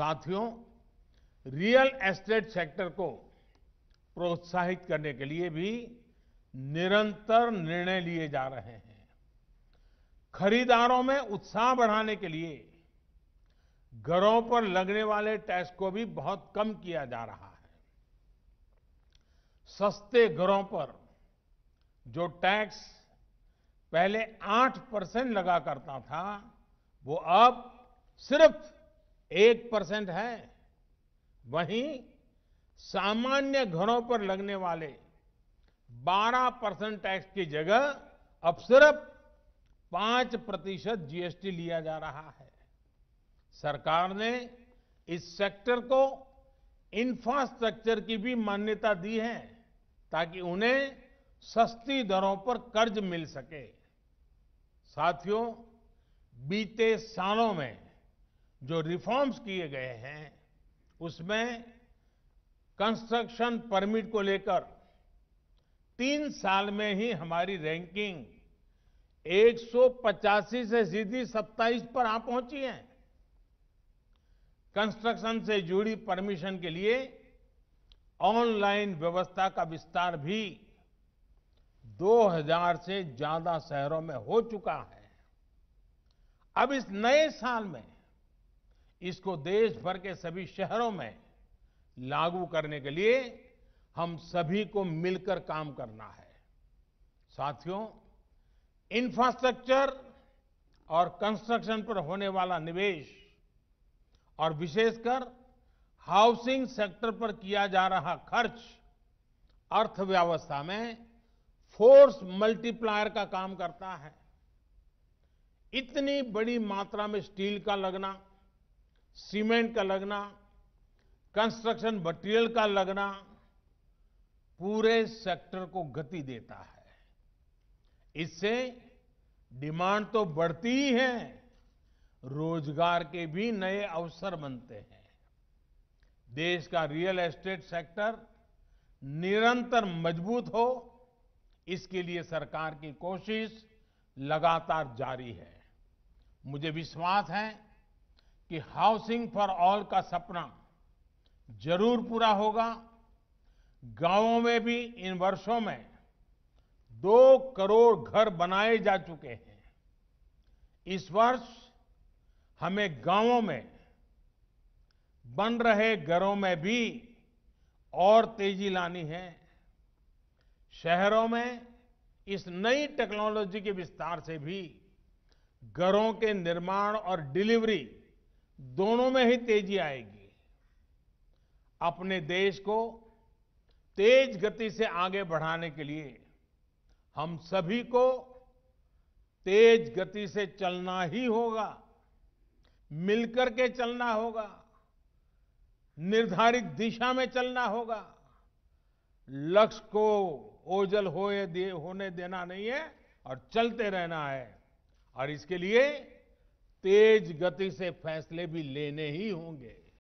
साथियों real estate sector को प्रोत्साहित करने के लिए भी निरंतर निर्णय लिए जा रहे हैं खरीदारों में उत्साह बढ़ाने के लिए घरों पर लगने वाले टैक्स को भी बहुत कम किया जा रहा है सस्ते घरों पर जो टैक्स पहले 8 परसेंट लगा करता था वो अब सिर्फ एक परसेंट है वहीं सामान्य घरों पर लगने वाले 12 परसेंट टैक्स की जगह अब सिर्फ पांच प्रतिशत जीएसटी लिया जा रहा है सरकार ने इस सेक्टर को इंफ्रास्ट्रक्चर की भी मान्यता दी है ताकि उन्हें सस्ती दरों पर कर्ज मिल सके साथियों बीते सालों में जो रिफॉर्म्स किए गए हैं उसमें कंस्ट्रक्शन परमिट को लेकर तीन साल में ही हमारी रैंकिंग एक से सीधी 27 पर आ पहुंची है कंस्ट्रक्शन से जुड़ी परमिशन के लिए ऑनलाइन व्यवस्था का विस्तार भी 2000 से ज्यादा शहरों में हो चुका है अब इस नए साल में इसको देश भर के सभी शहरों में लागू करने के लिए हम सभी को मिलकर काम करना है साथियों इंफ्रास्ट्रक्चर और कंस्ट्रक्शन पर होने वाला निवेश और विशेषकर हाउसिंग सेक्टर पर किया जा रहा खर्च अर्थव्यवस्था में फोर्स मल्टीप्लायर का काम करता है इतनी बड़ी मात्रा में स्टील का लगना सीमेंट का लगना कंस्ट्रक्शन मटेरियल का लगना पूरे सेक्टर को गति देता है इससे डिमांड तो बढ़ती ही है रोजगार के भी नए अवसर बनते हैं देश का रियल एस्टेट सेक्टर निरंतर मजबूत हो इसके लिए सरकार की कोशिश लगातार जारी है मुझे विश्वास है कि हाउसिंग फॉर ऑल का सपना जरूर पूरा होगा गांवों में भी इन वर्षों में दो करोड़ घर बनाए जा चुके हैं इस वर्ष हमें गांवों में बन रहे घरों में भी और तेजी लानी है शहरों में इस नई टेक्नोलॉजी के विस्तार से भी घरों के निर्माण और डिलीवरी दोनों में ही तेजी आएगी अपने देश को तेज गति से आगे बढ़ाने के लिए हम सभी को तेज गति से चलना ही होगा मिलकर के चलना होगा निर्धारित दिशा में चलना होगा लक्ष्य को ओझल होए दे, होने देना नहीं है और चलते रहना है और इसके लिए तेज गति से फैसले भी लेने ही होंगे